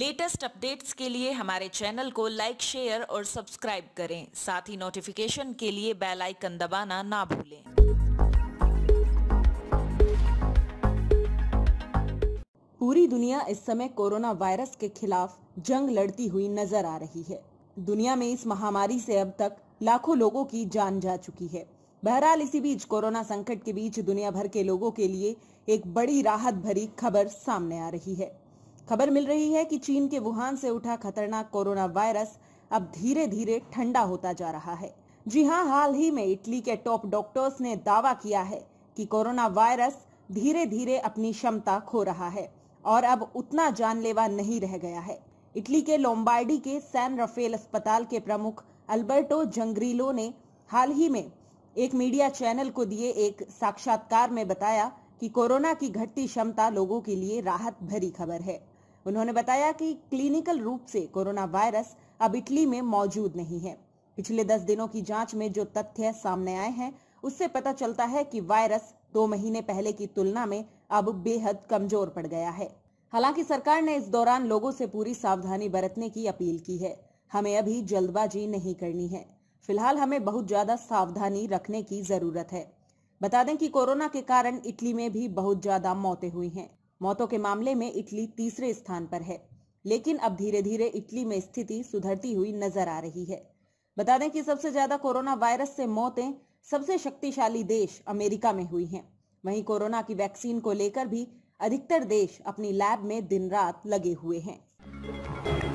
latest updates के लिए हमारे चैनल को लाइक शेयर और सब्सक्राइब करें साथ ही नोटिफिकेशन के लिए बेल आइकन दबाना ना भूलें पूरी दुनिया इस समय कोरोना वायरस के खिलाफ जंग लड़ती हुई नजर आ रही है दुनिया में इस महामारी से अब तक लाखों लोगों की जान जा चुकी है बहरहाल इसी बीच कोरोना संकट के बीच दुनिया भर के लोगों के लिए एक बड़ी राहत भरी खबर सामने आ रही है खबर मिल रही है कि चीन के वुहान से उठा खतरनाक कोरोना वायरस अब धीरे धीरे ठंडा होता जा रहा है जी हाँ हाल ही में इटली के टॉप डॉक्टर्स ने दावा किया है कि कोरोना वायरस धीरे धीरे अपनी क्षमता खो रहा है और अब उतना जानलेवा नहीं रह गया है इटली के लोम्बार्डी के सैन रफेल अस्पताल के प्रमुख अल्बर्टो जंग्रीलो ने हाल ही में एक मीडिया चैनल को दिए एक साक्षात्कार में बताया कि कोरोना की घटती क्षमता लोगों के लिए राहत भरी खबर है उन्होंने बताया कि क्लिनिकल रूप से कोरोना वायरस अब इटली में मौजूद नहीं है पिछले दस दिनों की जांच में जो तथ्य सामने आए हैं उससे पता चलता है कि वायरस दो महीने पहले की तुलना में अब बेहद कमजोर पड़ गया है हालांकि सरकार ने इस दौरान लोगों से पूरी सावधानी बरतने की अपील की है हमें अभी जल्दबाजी नहीं करनी है फिलहाल हमें बहुत ज्यादा सावधानी रखने की जरूरत है बता दें कि कोरोना के कारण इटली में भी बहुत ज्यादा मौतें हुई हैं मौतों के मामले में इटली तीसरे स्थान पर है लेकिन अब धीरे धीरे इटली में स्थिति सुधरती हुई नजर आ रही है बता दें कि सबसे ज्यादा कोरोना वायरस से मौतें सबसे शक्तिशाली देश अमेरिका में हुई हैं वहीं कोरोना की वैक्सीन को लेकर भी अधिकतर देश अपनी लैब में दिन रात लगे हुए हैं